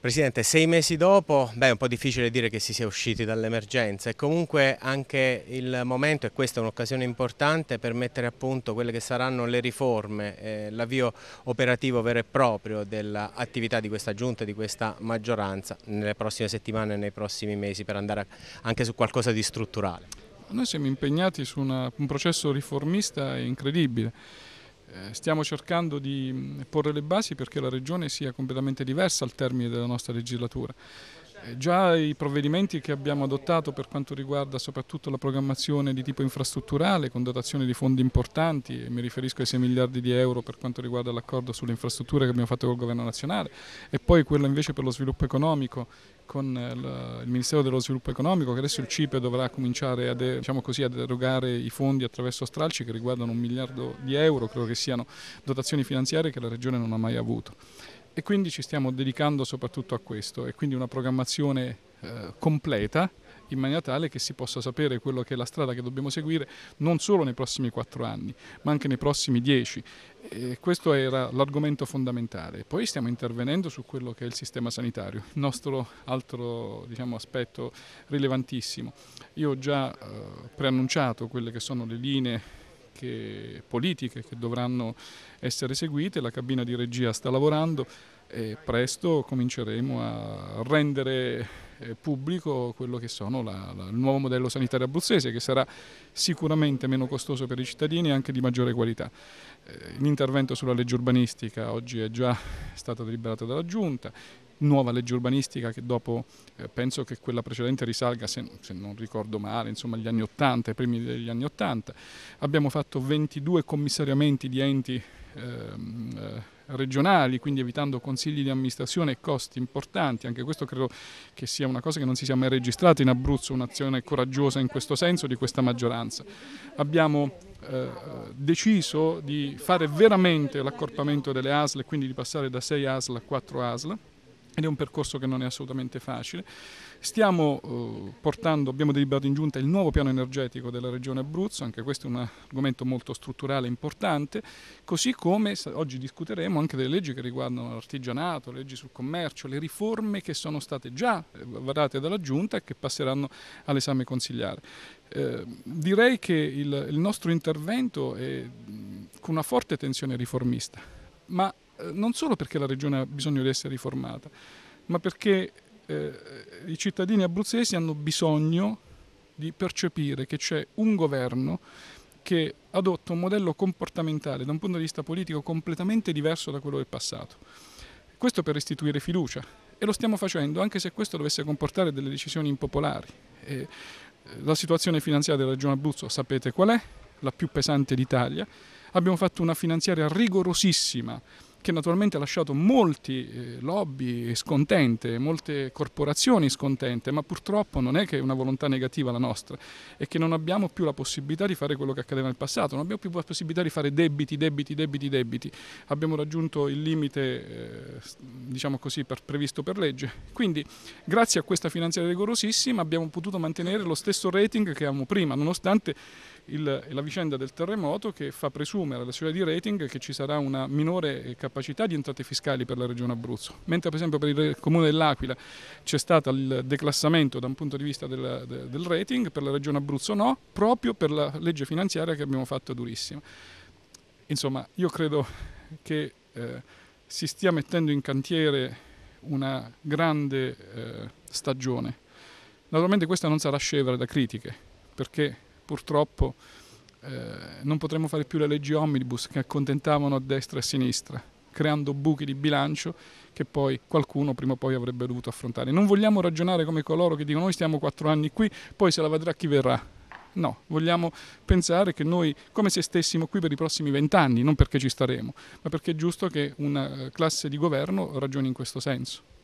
Presidente, sei mesi dopo, beh è un po' difficile dire che si sia usciti dall'emergenza e comunque anche il momento, e questa è un'occasione importante per mettere a punto quelle che saranno le riforme, eh, l'avvio operativo vero e proprio dell'attività di questa giunta, e di questa maggioranza nelle prossime settimane e nei prossimi mesi per andare anche su qualcosa di strutturale. Noi siamo impegnati su una, un processo riformista incredibile eh, stiamo cercando di mm, porre le basi perché la Regione sia completamente diversa al termine della nostra legislatura. Eh, già i provvedimenti che abbiamo adottato per quanto riguarda soprattutto la programmazione di tipo infrastrutturale con dotazione di fondi importanti, e mi riferisco ai 6 miliardi di euro per quanto riguarda l'accordo sulle infrastrutture che abbiamo fatto col governo nazionale e poi quello invece per lo sviluppo economico con eh, il Ministero dello Sviluppo Economico che adesso il CIPE dovrà cominciare a eh, diciamo così, ad erogare i fondi attraverso stralci che riguardano un miliardo di euro, credo che siano dotazioni finanziarie che la Regione non ha mai avuto e quindi ci stiamo dedicando soprattutto a questo e quindi una programmazione eh, completa in maniera tale che si possa sapere quello che è la strada che dobbiamo seguire non solo nei prossimi quattro anni ma anche nei prossimi dieci. E questo era l'argomento fondamentale. Poi stiamo intervenendo su quello che è il sistema sanitario, il nostro altro diciamo, aspetto rilevantissimo. Io ho già eh, preannunciato quelle che sono le linee che politiche che dovranno essere seguite, la cabina di regia sta lavorando e presto cominceremo a rendere eh, pubblico quello che sono la, la, il nuovo modello sanitario abruzzese che sarà sicuramente meno costoso per i cittadini e anche di maggiore qualità. Eh, l'intervento sulla legge urbanistica oggi è già stato deliberato dalla Giunta, nuova legge urbanistica che dopo, eh, penso che quella precedente risalga, se, se non ricordo male, insomma agli anni 80, ai primi degli anni 80. Abbiamo fatto 22 commissariamenti di enti ehm, eh, regionali, quindi evitando consigli di amministrazione e costi importanti. Anche questo credo che sia una cosa che non si sia mai registrata in Abruzzo, un'azione coraggiosa in questo senso di questa maggioranza. Abbiamo eh, deciso di fare veramente l'accorpamento delle ASL, quindi di passare da 6 ASL a 4 ASL ed è un percorso che non è assolutamente facile. Stiamo eh, portando, abbiamo deliberato in giunta il nuovo piano energetico della regione Abruzzo, anche questo è un argomento molto strutturale e importante, così come oggi discuteremo anche delle leggi che riguardano l'artigianato, leggi sul commercio, le riforme che sono state già eh, varate dalla giunta e che passeranno all'esame consigliare. Eh, direi che il, il nostro intervento è con una forte tensione riformista, ma eh, non solo perché la regione ha bisogno di essere riformata, ma perché eh, i cittadini abruzzesi hanno bisogno di percepire che c'è un governo che adotta un modello comportamentale da un punto di vista politico completamente diverso da quello del passato. Questo per restituire fiducia e lo stiamo facendo anche se questo dovesse comportare delle decisioni impopolari. E eh, la situazione finanziaria della Regione Abruzzo sapete qual è, la più pesante d'Italia. Abbiamo fatto una finanziaria rigorosissima che naturalmente ha lasciato molti eh, lobby scontente, molte corporazioni scontente, ma purtroppo non è che è una volontà negativa la nostra, è che non abbiamo più la possibilità di fare quello che accadeva nel passato, non abbiamo più la possibilità di fare debiti, debiti, debiti, debiti. Abbiamo raggiunto il limite, eh, diciamo così, per, previsto per legge. Quindi grazie a questa finanziaria rigorosissima abbiamo potuto mantenere lo stesso rating che avevamo prima, nonostante il, la vicenda del terremoto che fa presumere alla società di rating che ci sarà una minore eh, capacità di entrate fiscali per la regione Abruzzo, mentre per esempio per il comune dell'Aquila c'è stato il declassamento da un punto di vista del, del rating, per la regione Abruzzo no, proprio per la legge finanziaria che abbiamo fatto durissima. Insomma, io credo che eh, si stia mettendo in cantiere una grande eh, stagione. Naturalmente questa non sarà scevra da critiche, perché purtroppo eh, non potremo fare più le leggi omnibus che accontentavano a destra e a sinistra, creando buchi di bilancio che poi qualcuno prima o poi avrebbe dovuto affrontare. Non vogliamo ragionare come coloro che dicono noi stiamo quattro anni qui, poi se la vedrà chi verrà. No, vogliamo pensare che noi come se stessimo qui per i prossimi vent'anni, non perché ci staremo, ma perché è giusto che una eh, classe di governo ragioni in questo senso.